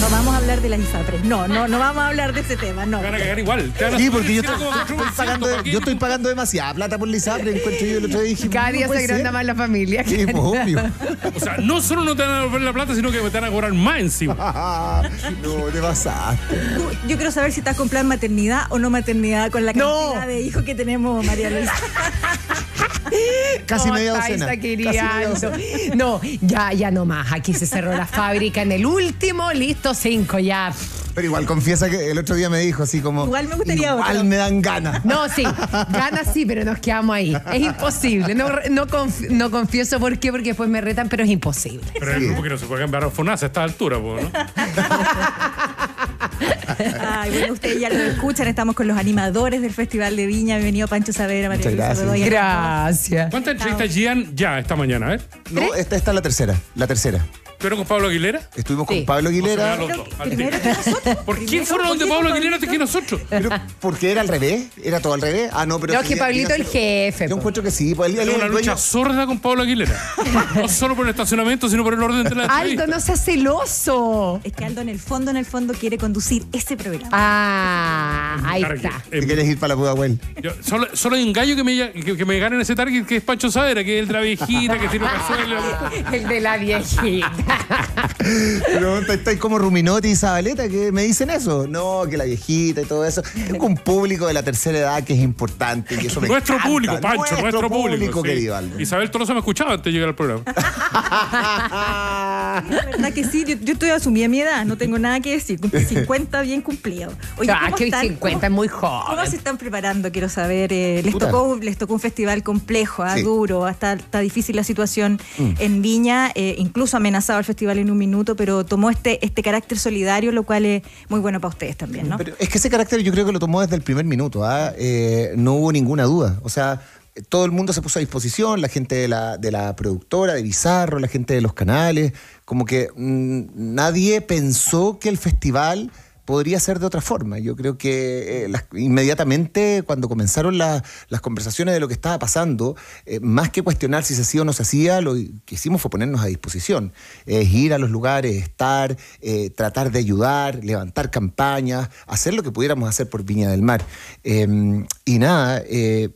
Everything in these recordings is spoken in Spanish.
no vamos a hablar de las ISAPRES. No, no, no vamos a hablar de ese tema, no. Te van a cagar igual. sí, porque yo estoy, pagando, yo estoy pagando demasiada plata por la ISAPRES. Encuentro yo el otro día dije, Cada día se agranda más la familia. Sí, pues, obvio. O sea, no solo no te van a devolver la plata, sino que te van a cobrar más encima. no, te pasaste. Yo quiero saber si estás con plan maternidad o no maternidad con la cantidad de hijos que tenemos, María Luisa. Casi media docena. No, ya, ya no más. Aquí se cerró la fábrica en el último, listo, cinco ya. Pero igual confiesa que el otro día me dijo así como. Igual me gustaría Igual me dan ganas. No, sí, ganas sí, pero nos quedamos ahí. Es imposible. No, confieso por qué, porque después me retan, pero es imposible. Pero el grupo que no se puede cambiar a Fonasa a esta altura, ¿no? Ay, bueno, ustedes ya lo escuchan, estamos con los animadores del Festival de Viña. Bienvenido Pancho Saavedra, María Luisa Gracias. Gracias. ¿Cuántas entrevistas llegan ya esta mañana? A No, esta, esta es la tercera, la tercera. ¿Estuvieron con Pablo Aguilera? Estuvimos con Pablo Aguilera. ¿Por qué fueron donde Pablo Aguilera antes que nosotros? Pero, porque era al revés, era todo al revés. Ah, no, pero. No, es que Pablito el jefe. Yo encuentro que sí, Pablo pues, el, una lucha sorda con Pablo Aguilera. No solo por el estacionamiento, sino por el orden de la Aldo, no seas celoso. Es que Aldo en el fondo, en el fondo quiere conducir ese problema. Ah, ahí está. Eh, si quieres ir para la Pudahuel. Yo- solo, hay un gallo que me, que, gana ese target, que es Pancho Savera, que es el de la viejita, que tiene suelo. El de la viejita. Pero ahí como Ruminotti y Zabaleta que me dicen eso. No, que la viejita y todo eso. Tengo un público de la tercera edad que es importante. Y eso me Nuestro público, Pancho, nuestro, público. Isabel, querido Aldo. Isabel me escuchaba antes de llegar al programa. La verdad que sí, yo, yo estoy asumida mi edad, no tengo nada que decir. Cumplí 50 bien cumplido. Oye, que 50 es muy joven. ¿Cómo se están preparando? Quiero saber. Eh, les, tocó, un festival complejo, ah, duro, hasta ah, está difícil la situación mm. en Viña, eh, incluso amenazado el festival en un minuto, pero tomó este, este carácter solidario, lo cual es muy bueno para ustedes también, ¿no? Pero es que ese carácter yo creo que lo tomó desde el primer minuto, ah, eh, no hubo ninguna duda. O sea, todo el mundo se puso a disposición, la gente de la, productora, de Bizarro, la gente de los canales, como que mm, nadie pensó que el festival podría ser de otra forma. Yo creo que eh, inmediatamente cuando comenzaron las conversaciones de lo que estaba pasando, eh, más que cuestionar si se hacía o no se hacía, lo que hicimos fue ponernos a disposición, Es ir a los lugares, estar, eh, tratar de ayudar, levantar campañas, hacer lo que pudiéramos hacer por Viña del Mar. Em, y nada,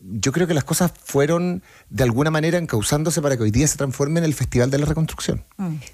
yo creo que las cosas fueron de alguna manera encauzándose para que hoy día se transforme en el Festival de la Reconstrucción.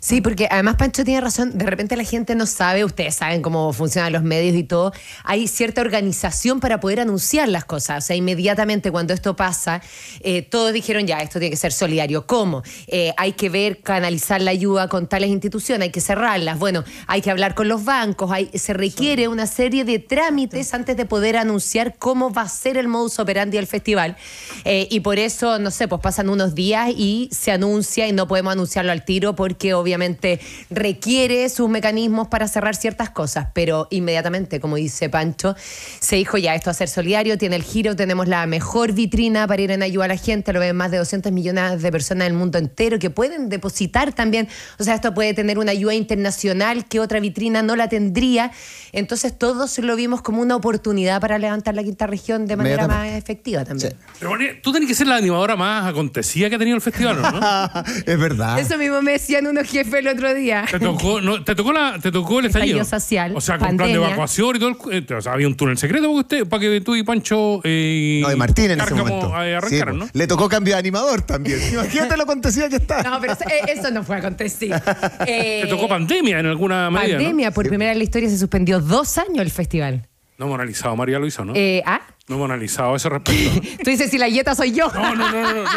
Sí, porque además Pancho tiene razón, de repente la gente no sabe, ustedes saben cómo funciona a los medios y todo, hay cierta organización para poder anunciar las cosas. O sea, inmediatamente cuando esto pasa, eh, todos dijeron ya, esto tiene que ser solidario. ¿Cómo? Eh, hay que ver, canalizar la ayuda con tales instituciones, hay que cerrarlas. Bueno, hay que hablar con los bancos, se requiere una serie de trámites antes de poder anunciar cómo va a ser el modus operandi del festival. Eh, y por eso, no sé, pues pasan unos días y se anuncia y no podemos anunciarlo al tiro porque obviamente requiere sus mecanismos para cerrar ciertas cosas, pero inmediatamente, como dice Pancho. Se dijo ya esto va a ser solidario, tiene el giro, tenemos la mejor vitrina para ir en ayuda a la gente, lo ven más de 200 millones de personas del mundo entero que pueden depositar también, o sea, esto puede tener una ayuda internacional que otra vitrina no la tendría. Entonces todos lo vimos como una oportunidad para levantar la quinta región de manera más efectiva también. Pero tú tenés que ser la animadora más acontecida que ha tenido el festival, ¿no? es verdad. Eso mismo me decían unos jefes el otro día. Te tocó, te el estallido. social. O sea, de evacuación y todo. El, eh, había un túnel secreto para, para que tú y Pancho. Eh, no, y Martín en ese momento. Eh, pues. ¿no? Le tocó cambiar de animador también. Imagínate lo acontecido que está. No, pero eso, eh, no fue acontecido. Le tocó pandemia en alguna manera. Pandemia, por primera vez en la historia se suspendió dos años el festival. No moralizado, María Luisa, ¿no? ah, no hemos analizado ese respecto. Tú dices, si la yeta soy yo. No, no, no, no.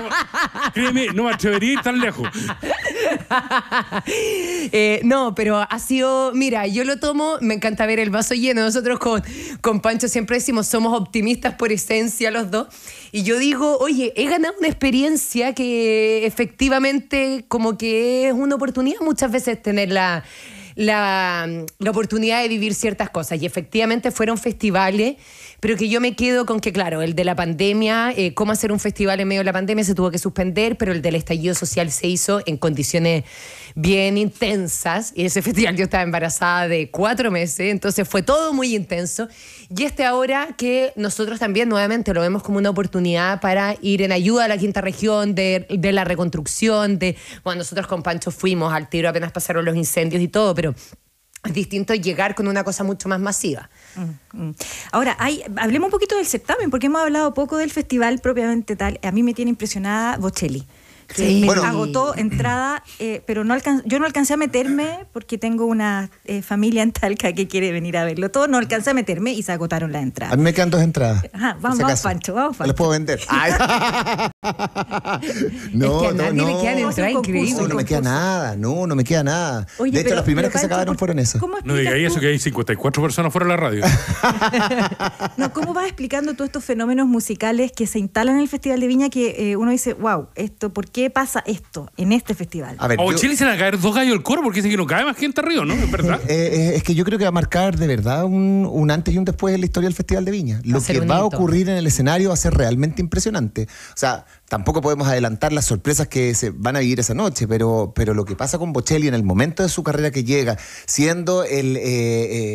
Créeme, no me atrevería a tan lejos. Eh, no, pero ha sido, mira, yo lo tomo, me encanta ver el vaso lleno. Nosotros con, con Pancho siempre decimos, somos optimistas por esencia los dos. Y yo digo, oye, he ganado una experiencia que efectivamente como que es una oportunidad muchas veces tener La, la, oportunidad de vivir ciertas cosas. Y efectivamente fueron festivales pero que yo me quedo con que, claro, el de la pandemia, eh, cómo hacer un festival en medio de la pandemia se tuvo que suspender, pero el del estallido social se hizo en condiciones bien intensas. Y ese festival yo estaba embarazada de cuatro meses, entonces fue todo muy intenso. Y este ahora que nosotros también nuevamente lo vemos como una oportunidad para ir en ayuda a la quinta región, de, la reconstrucción, de, bueno, nosotros con Pancho fuimos al tiro apenas pasaron los incendios y todo, pero es distinto llegar con una cosa mucho más masiva. Mm, mm. Ahora, hay, hablemos un poquito del certamen, porque hemos hablado poco del festival propiamente tal. A mí me tiene impresionada Bocelli. Sí. Agotó mm. entrada, eh, pero no yo no alcancé a meterme porque tengo una eh, familia en Talca que quiere venir a verlo todo. No alcancé a meterme y se agotaron las entradas. A mí me quedan dos entradas. vamos, vamos Pancho, vamos, puedo vender? no, no, no, No, me queda nada, no, no me queda nada. de hecho, pero, las primeras que se acabaron fueron esas. No diga eso que hay 54 personas fuera de la radio. no, ¿cómo vas explicando todos estos fenómenos musicales que se instalan en el Festival de Viña que eh, uno dice, wow, esto, ¿por qué pasa esto en este festival? A ver, o Chile se van a caer dos gallos al coro porque dicen que no cae más gente arriba, ¿no? Eh, eh, eh, es que yo creo que va a marcar de verdad un, un antes y un después en la historia del Festival de Viña. Lo que va a ocurrir en el escenario va a ser realmente impresionante. O sea, tampoco podemos adelantar las sorpresas que se van a vivir esa noche, pero, pero lo que pasa con Bocelli en el momento de su carrera que llega, siendo, el, eh,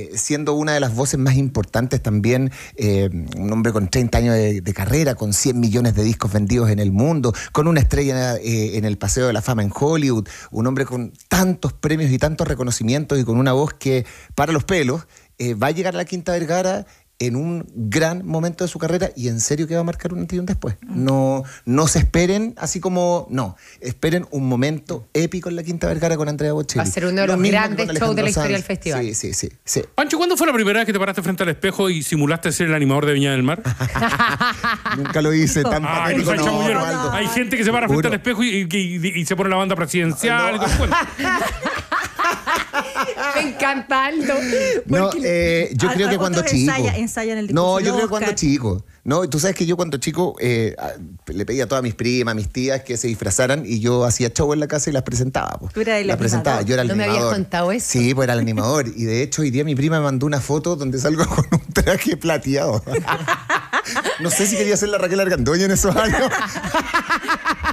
eh, siendo una de las voces más importantes también, eh, un hombre con 30 años de, de, carrera, con 100 millones de discos vendidos en el mundo, con una estrella en el Paseo de la Fama en Hollywood, un hombre con tantos premios y tantos reconocimientos y con una voz que para los pelos, va a llegar a la Quinta Vergara en un gran momento de su carrera y en serio que va a marcar un antes y un después. No, no se esperen así como, no, esperen un momento épico en la Quinta Vergara con Andrea Bocelli. Va a ser uno de los grandes shows de la historia del festival. Sí, sí, sí, Pancho, ¿cuándo fue la primera vez que te paraste frente al espejo y simulaste ser el animador de Viña del Mar? Nunca lo hice tan Hay gente que se para frente al espejo y, se pone la banda presidencial y todo Me encanta No, eh, yo creo que cuando chico. en no, yo creo cuando chico. No, tú sabes que yo cuando chico eh, le pedía a todas mis primas, mis tías que se disfrazaran y yo hacía show en la casa y las presentaba. presentaba, yo era el ¿No me habías contado eso? Sí, pues era el animador. Y de hecho hoy día mi prima me mandó una foto donde salgo con un traje plateado. no sé si quería ser la Raquel Argandoña en esos años.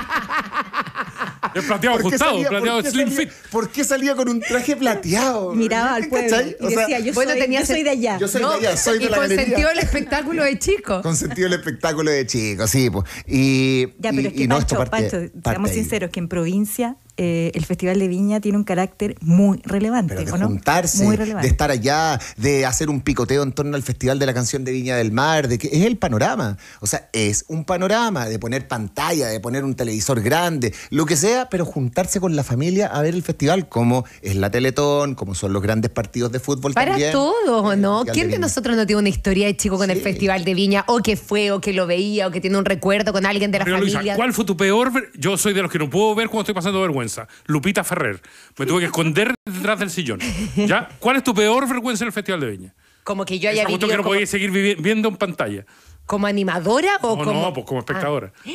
El plateado ajustado, el plateado slim fit. ¿Por qué salía con un traje plateado? Miraba al pueblo y decía, yo, bueno, soy, tenía soy de allá. Yo soy de allá, soy y de la consentió el espectáculo de chicos. Consentió el espectáculo de chicos, sí. Y, ya, pero y, es que y no, parte, seamos sinceros, que en provincia eh, el Festival de Viña tiene un carácter muy relevante. de juntarse, de estar allá, de hacer un picoteo en torno al Festival de la Canción de Viña del Mar, de que es el panorama. O sea, es un panorama de poner pantalla, de poner un televisor grande, lo que sea, pero juntarse con la familia a ver el festival, como es la Teletón, como son los grandes partidos de fútbol Para también. ¿no? ¿Quién de, nosotros no tiene una historia de chico con el Festival de Viña, o que fue, o que lo veía, o que tiene un recuerdo con alguien de la familia? ¿Cuál fue tu peor? Yo soy de los que no puedo ver cuando estoy pasando vergüenza. Lupita Ferrer. Me tuve que esconder detrás del sillón. ¿Ya? ¿Cuál es tu peor vergüenza en el Festival de Viña? Como que yo haya vivido... que no como... seguir viendo en pantalla. ¿Como animadora o como.? No, pues como espectadora. Ah.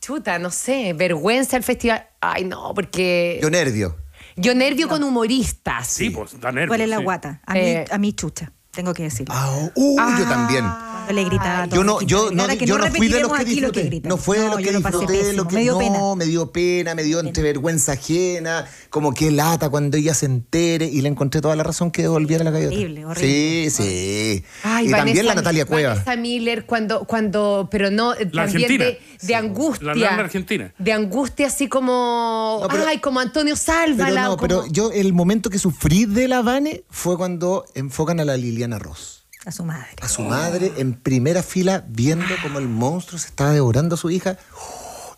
Chuta, no sé. Vergüenza el festival. Ay, no, porque. Yo nervio. Yo nervio con humoristas. Sí, pues da nervio. ¿Cuál es la guata? A, mí, eh. a mí chucha, tengo que decirlo. Ah, oh, uh, yo ah. también. Yo le gritaba Yo no, yo no, yo no, fui de los que disfruté. no fue de los que disfruté, lo que me dio no, pena. me dio pena, me dio entrevergüenza ajena, como que lata cuando ella se entere y le encontré toda la razón que devolviera la calle Horrible, horrible. Sí, sí. Ay, y también la Natalia Cueva. Vanessa Miller cuando cuando pero no la también de, angustia. La Argentina. De angustia así como ay, como Antonio Sálvala. Pero no, pero yo el momento que sufrí de la Vane fue cuando enfocan a la Liliana Ross. A su madre. A su madre en primera fila viendo como el monstruo se estaba devorando a su hija.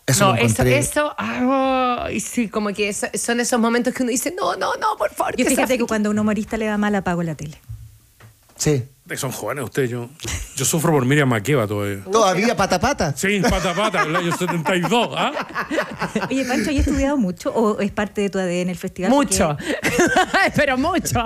Eso no, eso, eso, sí, como que son esos momentos que uno dice, no, no, no, por favor. fíjate que cuando un humorista le da mal, apago la tele. Sí. Son jóvenes ustedes, yo, yo sufro por Miriam Maqueva todavía. ¿Todavía pata pata? Sí, pata pata, año 72, ¿ah? Oye, Pancho, ¿y has estudiado mucho o es parte de tu ADN el festival? Mucho, pero mucho.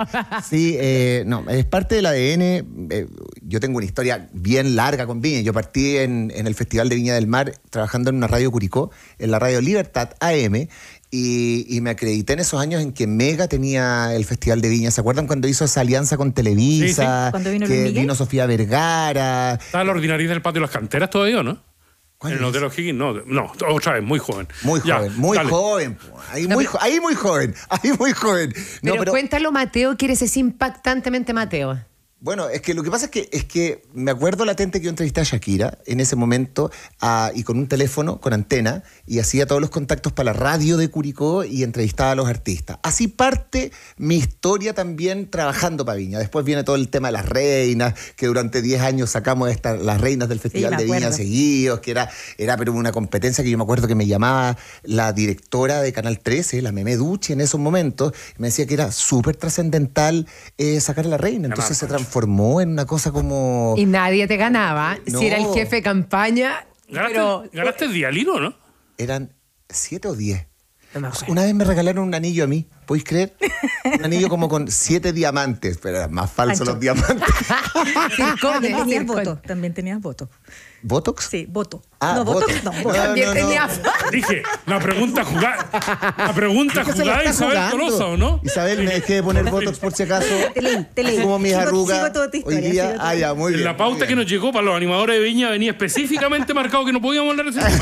sí, eh, no, es parte del ADN. Eh, yo tengo una historia bien larga con Viña. Yo partí en, en el Festival de Viña del Mar trabajando en una radio Curicó, en la radio Libertad AM, y, me acredité en esos años en que Mega tenía el Festival de Viña. ¿Se acuerdan cuando hizo esa alianza con Televisa? cuando Vino que vino Sofía Vergara. Estaba la ordinaria del patio de las canteras todavía, ¿no? En es? los no, no, otra vez, muy joven. Muy joven, muy joven. Ahí, muy, ahí, muy, joven, ahí muy joven. pero, cuéntalo, Mateo, ¿quieres es impactantemente Mateo? Bueno, es que lo que pasa es que, es que me acuerdo latente que yo entrevisté a Shakira en ese momento y con un teléfono, con antena, y hacía todos los contactos para la radio de Curicó y entrevistaba a los artistas. Así parte mi historia también trabajando para Viña. Después viene todo el tema de las reinas, que durante 10 años sacamos las reinas del Festival de Viña seguidos, que era, era pero una competencia que yo me acuerdo que me llamaba la directora de Canal 13, la Meme Duchi en esos momentos, y me decía que era súper trascendental eh, sacar a la reina. Entonces se transformó formó en una cosa como. Y nadie te ganaba. Si era el jefe de campaña. Ganaste, pero, ganaste el ¿no? Eran siete o diez. una vez me regalaron un anillo a mí. ¿Puedes creer? Un anillo como con siete diamantes, pero eran más falsos los diamantes. también tenías voto. También tenías voto. ¿Botox? Sí, voto. Ah, no, voto. no, También tenías voto. Dije, la pregunta jugada. La pregunta jugada Isabel Tolosa, ¿o no? Isabel, me dejé de poner Botox por si acaso. Te leí, te leí. Como mis arrugas. Hoy día, ah, muy bien. la pauta que nos llegó para los animadores de Viña venía específicamente marcado que no podíamos hablar de ese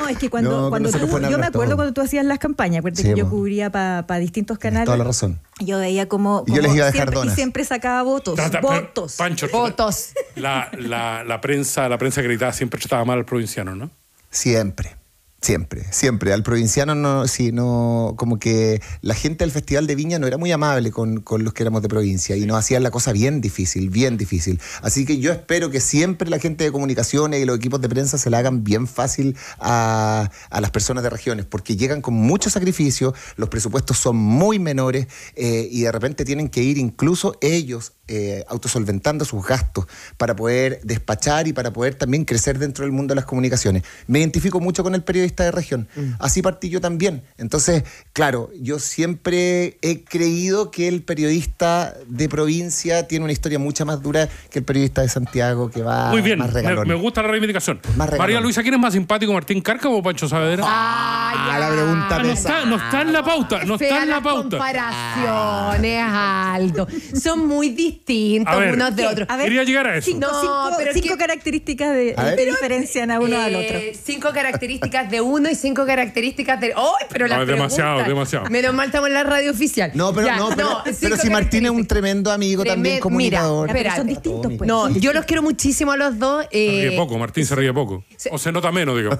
No, es que cuando, cuando tú, yo me acuerdo cuando tú hacías las campañas, acuérdate que yo cubría para distintos canales. Toda la razón. Yo veía como. yo les iba a dejar siempre, Y siempre sacaba votos. votos. Pancho, votos. La, prensa, la prensa gritada siempre trataba mal al provinciano, ¿no? Siempre. Siempre, siempre. Al provinciano no, sí, como que la gente del Festival de Viña no era muy amable con, los que éramos de provincia y nos hacían la cosa bien difícil, bien difícil. Así que yo espero que siempre la gente de comunicaciones y los equipos de prensa se la hagan bien fácil a, las personas de regiones, porque llegan con mucho sacrificio, los presupuestos son muy menores eh, y de repente tienen que ir incluso ellos eh, autosolventando sus gastos para poder despachar y para poder también crecer dentro del mundo de las comunicaciones. Me identifico mucho con el periodista de región. Mm. Así partí yo también. Entonces, claro, yo siempre he creído que el periodista de provincia tiene una historia mucha más dura que el periodista de Santiago que va Muy bien, más regalón. Me, gusta la reivindicación. María Luisa, ¿quién es más simpático, Martín Carca o Pancho Saavedra? A ah, la pregunta ah, no, está, en la pauta, no está en la pauta. comparaciones, alto. Son muy distintos unos de otros. quería llegar a eso. Cinco, no, que... características de, diferencian a uno al eh, otro. Cinco características de uno y cinco características de. ¡Ay, pero la no, Demasiado, demasiado. Menos mal estamos en la radio oficial. No, pero, no, pero, pero, si Martín es un tremendo amigo también, comunicador. Mira, son distintos, pues. No, yo los quiero muchísimo a los dos. se eh, ríe poco, Martín se ríe poco. o se nota menos, digo.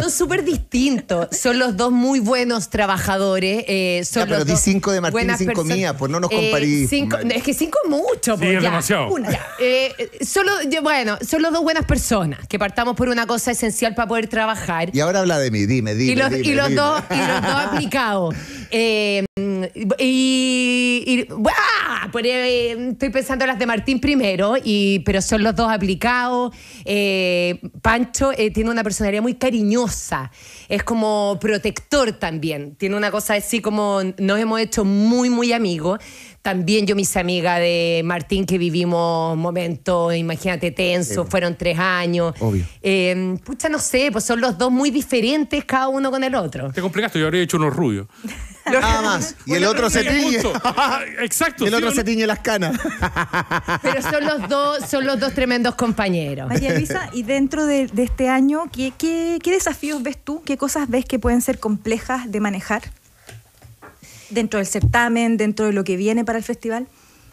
son súper distintos. Son los dos muy buenos trabajadores. Eh, ya, pero di cinco de Martín y cinco mías, pues no nos eh, comparís. es que cinco es mucho. Sí, pues, es demasiado. Una, solo, yo, bueno, son los dos buenas personas. Que partamos por una cosa esencial para poder trabajar y ahora habla de mí, dime, dime. Y los, y los, Dos, aplicados. Eh, y, ¡buah! Eh, estoy pensando en las de Martín primero, pero son los dos aplicados. Eh, Pancho tiene una personalidad muy cariñosa es como protector también. Tiene una cosa así como nos hemos hecho muy, muy amigos. También yo, mis amiga de Martín, que vivimos momentos, imagínate, tenso, fueron tres años. Obvio. Em, pucha, no sé, pues son los dos muy diferentes cada uno con el otro. Te complicaste, yo habría hecho unos rubios. Nada más. Y el otro se tiñe. Exacto. El otro se tiñe las canas. Pero son los dos, son los dos tremendos compañeros. María Luisa, y dentro de, este año, ¿qué, desafíos ves tú? ¿Qué cosas ves que pueden ser complejas de manejar? Dentro del certamen, dentro de lo que viene para el festival.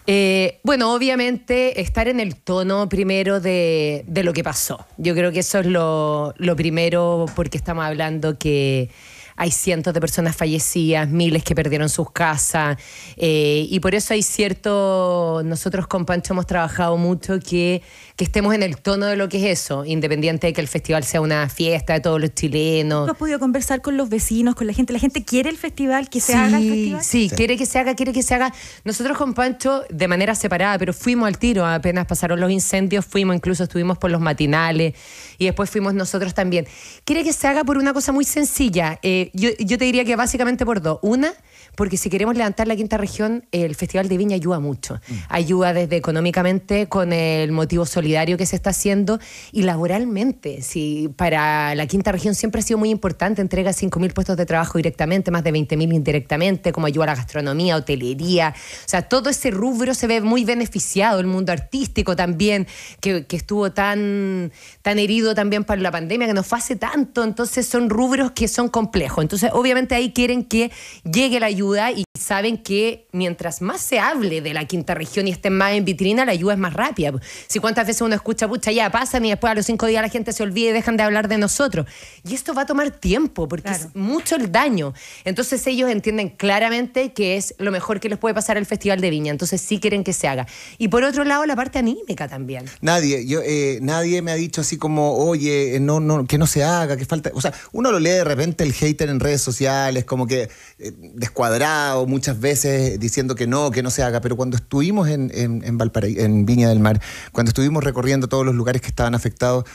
Eh, bueno, obviamente estar en el tono primero de, lo que pasó. Yo creo que eso es lo primero porque estamos hablando que hay cientos de personas fallecidas, miles que perdieron sus casas, eh, y por eso hay cierto, nosotros con Pancho hemos trabajado mucho que, que estemos en el tono de lo que es eso, independiente de que el festival sea una fiesta de todos los chilenos. ¿Tú has podido conversar con los vecinos, con la gente? ¿La gente quiere el festival, que se haga el festival? Sí, quiere que se haga, quiere que se haga. Nosotros con Pancho, de manera separada, pero fuimos al tiro, apenas pasaron los incendios, fuimos, incluso estuvimos por los matinales, y después fuimos nosotros también. Quiere que se haga por una cosa muy sencilla, eh, eh, yo, te diría que básicamente por dos. Una, porque si queremos levantar la quinta región, el Festival de Viña ayuda mucho. Mm. Ayuda desde económicamente con el motivo solidario que se está haciendo y laboralmente. Si para la quinta región siempre ha sido muy importante, entrega 5.000 puestos de trabajo directamente, más de 20.000 indirectamente, como ayuda a la gastronomía, hotelería. O sea, todo ese rubro se ve muy beneficiado, el mundo artístico también, que, que estuvo tan, tan herido también para la pandemia, que nos fue hace tanto. Entonces son rubros que son complejos. Entonces, obviamente ahí quieren que llegue la ayuda y saben que mientras más se hable de la quinta región y estén más en vitrina, la ayuda es más rápida. Si cuántas veces uno escucha, pucha, ya pasan y después a los cinco días la gente se olvida y dejan de hablar de nosotros. Y esto va a tomar tiempo porque es mucho el daño. Entonces ellos entienden claramente que es lo mejor que les puede pasar el Festival de Viña. Entonces sí quieren que se haga. Y por otro lado, la parte anímica también. Nadie, yo, eh, nadie me ha dicho así como, oye, eh, no, no, que no se haga, que falta. O sea, uno lo lee de repente el hater en redes sociales, como que eh, descuadrado, muchas veces diciendo que no, que no se haga, pero cuando estuvimos en, en, en Viña del Mar, cuando estuvimos recorriendo todos los lugares que estaban afectados,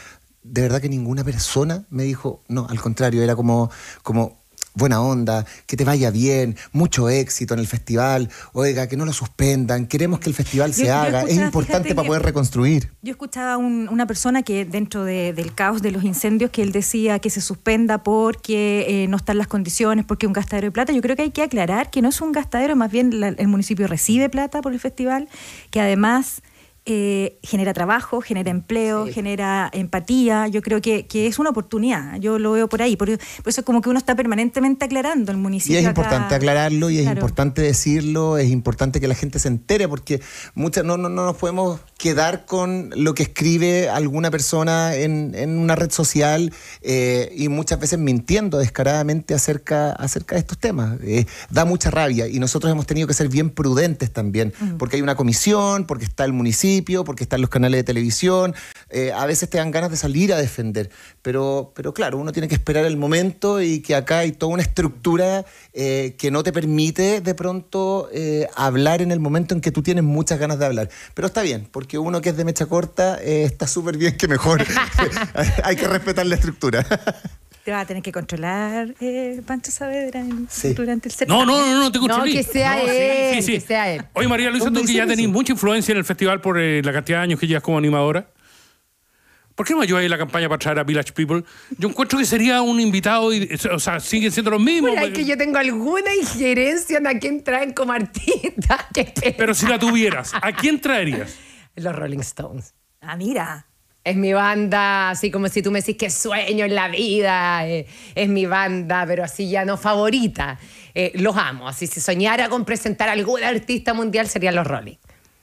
de verdad que ninguna persona me dijo, no, al contrario, era como, como buena onda, que te vaya bien, mucho éxito en el festival, oiga, que no lo suspendan, queremos que el festival se haga, es importante para poder reconstruir. Yo escuchaba a una persona que dentro del caos de los incendios, que él decía que se suspenda porque eh, no están las condiciones, porque es un gastadero de plata. Yo creo que hay que aclarar que no es un gastadero, más bien el municipio recibe plata por el festival, que además... Eh, genera trabajo, genera mm, empleo, genera empatía. Yo creo que, es una oportunidad. Yo lo veo por ahí. Por, eso es como que uno está permanentemente aclarando el municipio. Y es importante aclararlo y es importante decirlo, es importante que la gente se entere porque muchas no, no, no nos podemos quedar con lo que escribe alguna persona en, una red social eh, y muchas veces mintiendo descaradamente acerca, acerca de estos temas. Eh, da mucha rabia y nosotros hemos tenido que ser bien prudentes también mm. porque hay una comisión, porque está el municipio porque están los canales de televisión, eh, a veces te dan ganas de salir a defender, pero, pero claro, uno tiene que esperar el momento y que acá hay toda una estructura eh, que no te permite de pronto eh, hablar en el momento en que tú tienes muchas ganas de hablar. Pero está bien, porque uno que es de mecha corta está súper bien que mejor. hay que respetar la estructura. Te vas a tener que controlar, eh, Pancho Saavedra, durante el No, no, no, no te que sea él, que Oye, María Luisa, tú que ya mucha influencia en el festival por eh, la cantidad de años que llevas como animadora, ¿por qué no ayudas la campaña para traer a Village People? Yo encuentro que sería un invitado, y, o sea, siguen siendo los mismos. es que yo tengo alguna injerencia en a quién traen como artista. Pero si la tuvieras, ¿a quién traerías? Los Rolling Stones. Ah, mira. Es mi banda, así como si tú me decís que sueño en la vida, eh, es mi banda, pero así ya no favorita. Eh, los amo, así si soñara con presentar a algún artista mundial serían los Rolling. O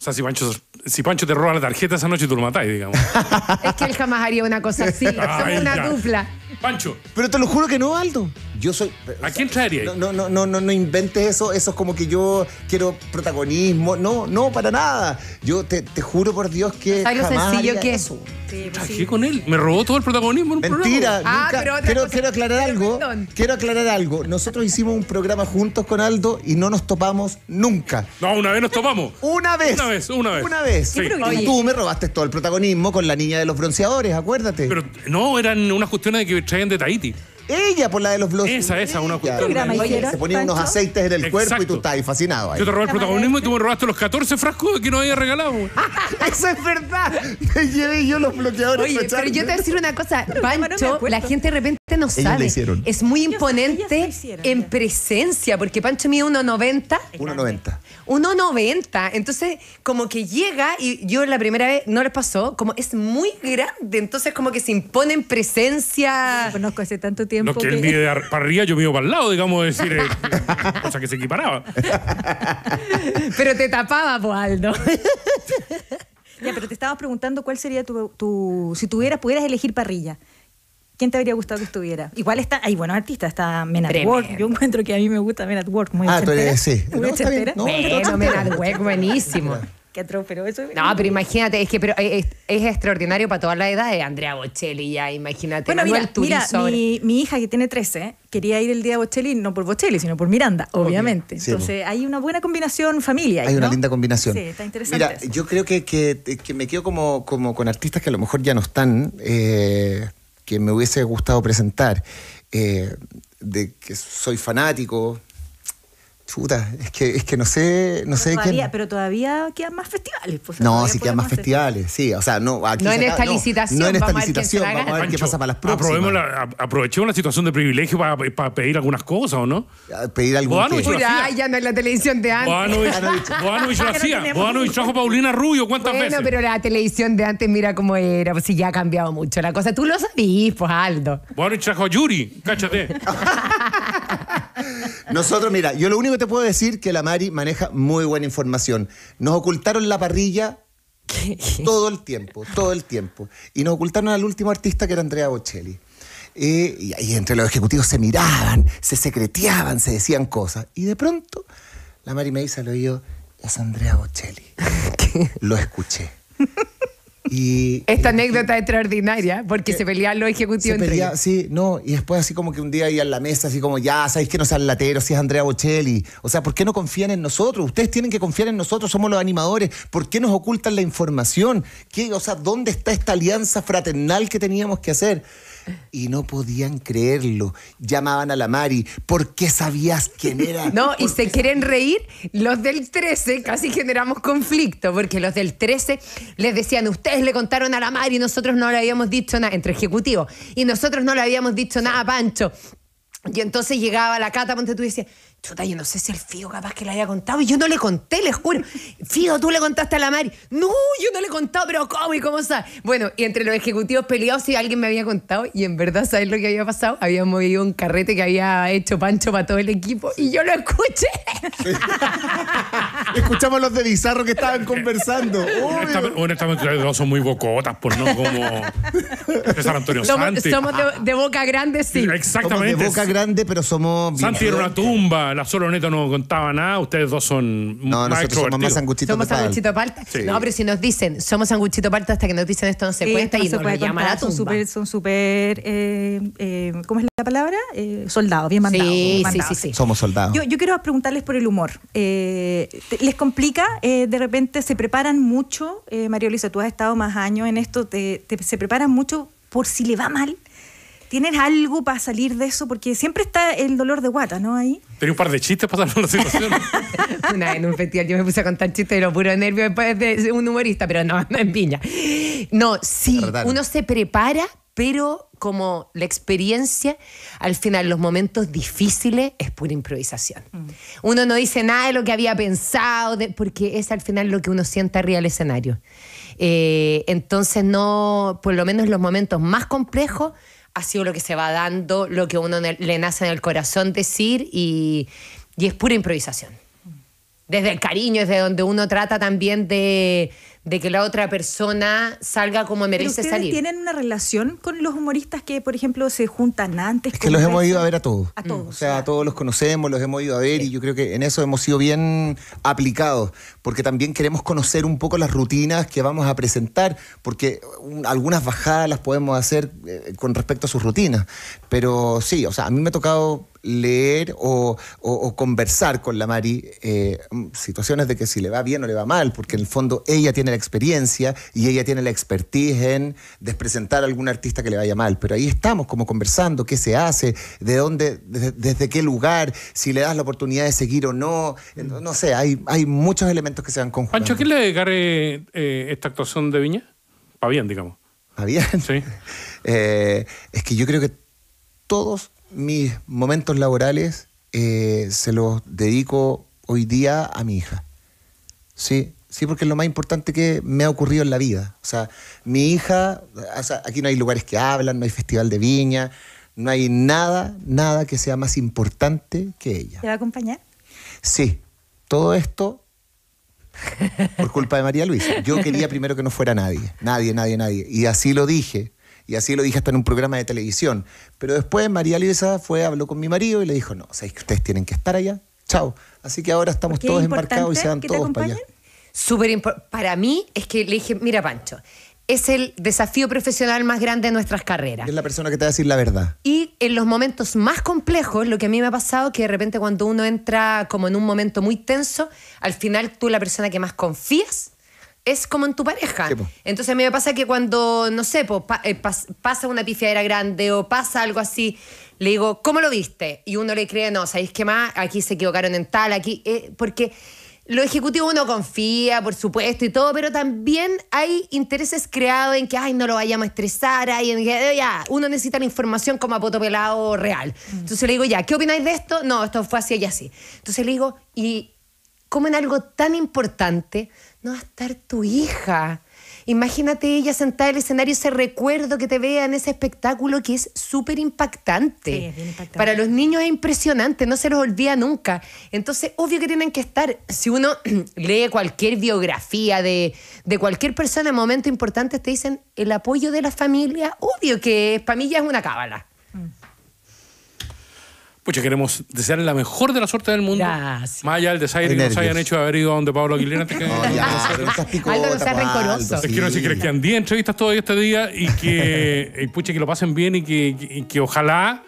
sea, si Pancho, si Pancho te roba la tarjeta esa noche, tú lo matáis, digamos. es que él jamás haría una cosa así, somos una dupla. Pancho. Pero te lo juro que no, Aldo. Yo soy. ¿A quién traería? No, no, no, no, no inventes eso. Eso es como que yo quiero protagonismo. No, no, para nada. Yo te, te juro por Dios que. Es sencillo que eso. Pues sí, con él. Me robó todo el protagonismo en un Mentira, programa. Ah, quiero, quiero aclarar algo. Quiero aclarar algo. Nosotros hicimos un programa juntos con Aldo y no nos topamos nunca. No, una vez nos topamos. una vez. Una vez, una vez. Una vez. Y tú me robaste todo el protagonismo con la niña de los bronceadores, acuérdate. Pero no, eran unas cuestiones de que de Tahiti. Ella, por la de los blogs. Esa, esa, una cuestión. se ponían unos aceites en el cuerpo y tú estabas fascinado. Ahí. Yo te robé el protagonismo y ¿eh? tú me robaste los 14 frascos que no había regalado. Eso es verdad. Me llevé yo los bloqueadores. Oye, pero yo te voy a decir una cosa. Pancho, la gente de repente no sabe. Es muy imponente en presencia, porque Pancho mide 1,90. 1,90. 1,90. Entonces, como que llega, y yo la primera vez no les pasó, como es muy grande. Entonces, como que se impone en presencia. conozco hace tanto tiempo. No, que, él mide de parrilla, yo vivo para el lado, digamos, decir. Eh, cosa que se equiparaba. Pero te tapaba, Boaldo. ya, pero te estabas preguntando cuál sería tu, tu si tuvieras, pudieras elegir parrilla. ¿Quién te habría gustado que estuviera? Igual está, hay buenos artistas, está Men Work. Yo encuentro que a mí me gusta Men Work, muy Ah, tú eres, sí. Muy no, bueno, Men Work, buenísimo. Qué atro, pero eso No, pero imagínate, es que pero eh, es, extraordinario para todas las edades. Andrea Bocelli ya, imagínate. Bueno, mira, mira mi, hija que tiene 13 eh, quería ir el día a Bocelli, no por Bocelli, sino por Miranda, obviamente. Entonces hay una buena combinación familia. Hay una linda combinación. Sí, está interesante. Mira, yo creo que, que, me quedo como, como con artistas que a lo mejor ya no están. Eh, que me hubiese gustado presentar. Eh, de que soy fanático, Chuta, es que, es que no sé, no pero sé todavía, Pero todavía quedan más festivales. Pues, no, sí quedan más festivales, sí. O sea, no, aquí no en esta no, licitación. No en esta licitación, vamos a ver, qué pasa para las próximas. La, aprovechemos la situación de privilegio para, para, pedir algunas cosas, ¿o no? Pedir algo. Bueno, ya no es la televisión de antes. Boanovich lo hacía. a trajo Paulina Rubio, ¿cuántas veces? Bueno, pero la televisión de antes, mira cómo era, pues sí ya ha cambiado mucho la cosa. Tú lo sabís, pues Aldo. y trajo a Yuri, cáchate. Nosotros, mira, yo lo único que te puedo decir que la Mari maneja muy buena información. Nos ocultaron la parrilla todo el tiempo, todo el tiempo. Y nos ocultaron al último artista que era Andrea Bocelli. Eh, y, ahí entre los ejecutivos se miraban, se secreteaban, se decían cosas. Y de pronto, la Mari me dice al oído, es Andrea Bocelli. Lo escuché. Esta anécdota extraordinaria, porque eh, se peleaban los ejecutivos Sí, no, y después así como que un día ahí en la mesa, así como, ya, sabéis que no sean lateros, si es Andrea Bocelli. O sea, ¿por qué no confían en nosotros? Ustedes tienen que confiar en nosotros, somos los animadores. ¿Por qué nos ocultan la información? ¿Qué, o sea, ¿dónde está esta alianza fraternal que teníamos que hacer? y no podían creerlo. Llamaban a la Mari, ¿por qué sabías quién era? No, y se quieren reír los del 13, casi generamos conflicto, porque los del 13 les decían, ustedes le contaron a la Mari, y nosotros no le habíamos dicho nada, entre ejecutivos, y nosotros no le habíamos dicho nada a Pancho. Y entonces llegaba la Cata, ponte tú decías... Chuta, yo no sé si el Fío capaz que le haya contado. Y yo no le conté, le juro. Fío, tú le contaste a la Mari. No, yo no le he contado, pero ¿cómo y cómo está Bueno, y entre los ejecutivos peleados, si alguien me había contado, y en verdad, ¿sabes lo que había pasado? Habíamos movido un carrete que había hecho Pancho para todo el equipo, y yo lo escuché. Escuchamos los de Bizarro que estaban conversando. Honestamente, dos son muy bocotas, por no como César Antonio Santi. Somos de, boca grande, sí. Exactamente. Somos de boca grande, pero somos. Santi era una tumba la, solo no contaba nada, ustedes dos son No, nosotros somos más Somos No, pero si nos dicen, somos sanguchito palta hasta que nos dicen esto no se cuenta y nos puede llamar a Son tumba. súper, son súper, eh, eh, ¿cómo es la palabra? Eh, soldados, bien mandados. Sí, sí, sí, Somos soldados. Yo, yo quiero preguntarles por el humor. Eh, ¿Les complica? Eh, de repente se preparan mucho. María Luisa, tú has estado más años en esto. te- ¿Se preparan mucho por si le va mal? ¿Tienen algo para salir de eso? Porque siempre está el dolor de guata, ¿no? Ahí. Tenía un par de chistes para salir la situación. Una en un festival yo me puse a contar chistes de los puros nervios después de un humorista, pero no, no en piña. No, sí, uno se prepara, pero como la experiencia, al final los momentos difíciles es pura improvisación. Mm. Uno no dice nada de lo que había pensado, porque es al final lo que uno siente arriba del escenario. Eh, entonces no, por lo menos los momentos más complejos ha sido lo que se va dando, lo que uno le nace en el corazón decir y, y es pura improvisación. Desde el cariño, desde donde uno trata también de, de que la otra persona salga como merece salir. ¿Tienen una relación con los humoristas que, por ejemplo, se juntan antes? que los hemos ido a ver a todos. A mm. todos. O sea, a todos los conocemos, los hemos ido a ver y yo creo que en eso hemos sido bien aplicados, porque también queremos conocer un poco las rutinas que vamos a presentar, porque algunas bajadas las podemos hacer eh, con respecto a sus rutinas. Pero sí, o sea, a mí me ha tocado leer o, conversar con la Mari eh, situaciones de que si le va bien o le va mal, porque en el fondo ella tiene la experiencia y ella tiene la expertise en despresentar a algún artista que le vaya mal. Pero ahí estamos como conversando, qué se hace, de dónde, desde qué lugar, si le das la oportunidad de seguir o no. No sé, hay, hay muchos elementos que se van conjuntando Pancho, quién le dedicaré eh, esta actuación de Viña? Para bien, digamos. ¿Para bien? Sí. Eh, es que yo creo que todos mis momentos laborales eh, se los dedico hoy día a mi hija. Sí, ¿sí? porque es lo más importante que me ha ocurrido en la vida. O sea, mi hija, aquí no hay lugares que hablan, no hay festival de viña, no hay nada, nada que sea más importante que ella. ¿Te va a acompañar? Sí, todo esto por culpa de María Luisa. Yo quería primero que no fuera nadie, nadie, nadie, nadie. Y así lo dije. Y así lo dije hasta en un programa de televisión. Pero después María Luisa fue, habló con mi marido y le dijo, no, sabéis que ustedes tienen que estar allá. Chao. Así que ahora estamos todos embarcados y se van todos para allá. Súper Para mí es que le dije, mira Pancho, es el desafío profesional más grande de nuestras carreras. Es la persona que te va a decir la verdad. Y en los momentos más complejos, lo que a mí me ha pasado, que de repente cuando uno entra como en un momento muy tenso, al final tú la persona que más confías es como en tu pareja. Entonces a mí me pasa que cuando, no sé, eh, pasa una pifiadera grande o pasa algo así, le digo, ¿cómo lo viste? Y uno le cree, no, ¿sabéis qué más? Aquí se equivocaron en tal, aquí, eh, porque lo ejecutivo uno confía, por supuesto, y todo, pero también hay intereses creados en que, ay, no lo vayamos a estresar, ay, en que, eh, ya, uno necesita la información como a real. Mm. Entonces le digo, ya, ¿qué opináis de esto? No, esto fue así y así. Entonces le digo, ¿y cómo en algo tan importante no va a estar tu hija? Imagínate ella sentada en el escenario, ese recuerdo que te vea en ese espectáculo que es súper impactante. Para los niños es impresionante, no se los olvida nunca. Entonces, obvio que tienen que estar, si uno lee cualquier biografía de, cualquier persona en momentos importantes, te dicen el apoyo de la familia, obvio que para es una cábala. Pucha, queremos desearle la mejor de la suerte del mundo. Gracias. Más allá del desaire que nos hayan hecho de haber ido a donde Pablo Aguilera te queda. Aldo no sea rencoroso. Es que no sé, que entrevistas todavía este día y que, pucha, que lo pasen bien y que, que ojalá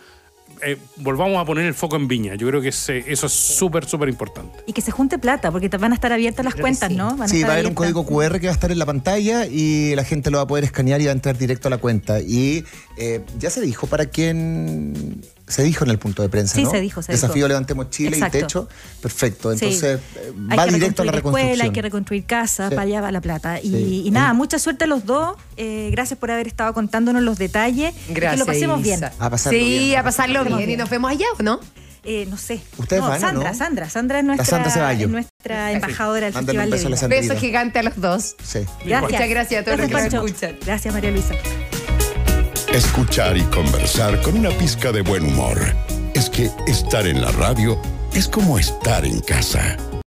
eh, volvamos a poner el foco en Viña. Yo creo que eso es súper, súper importante. Y que se junte plata, porque van a estar abiertas las cuentas, ¿no? Sí, va a haber un código QR que va a estar en la pantalla y la gente lo va a poder escanear y va a entrar directo a la cuenta. Y eh, ya se dijo para quién se dijo en el punto de prensa, sí, ¿no? se dijo. Desafío Levantemos Chile y Techo. Perfecto. Entonces, va directo a la reconstrucción. hay que reconstruir casa, para allá va la plata. Y, nada, mucha suerte a los dos. Eh, gracias por haber estado contándonos los detalles. Gracias. que lo pasemos bien. A pasarlo bien. Sí, a pasarlo bien. Y nos vemos allá, ¿o no? Eh, no sé. ¿Ustedes van, Sandra, ¿no? Sandra, Sandra es nuestra, Sandra es nuestra embajadora del Festival de beso de Beso gigante a los dos. Sí. Gracias. Muchas gracias a todos que nos escuchan. Gracias, María Luisa escuchar y conversar con una pizca de buen humor. Es que estar en la radio es como estar en casa.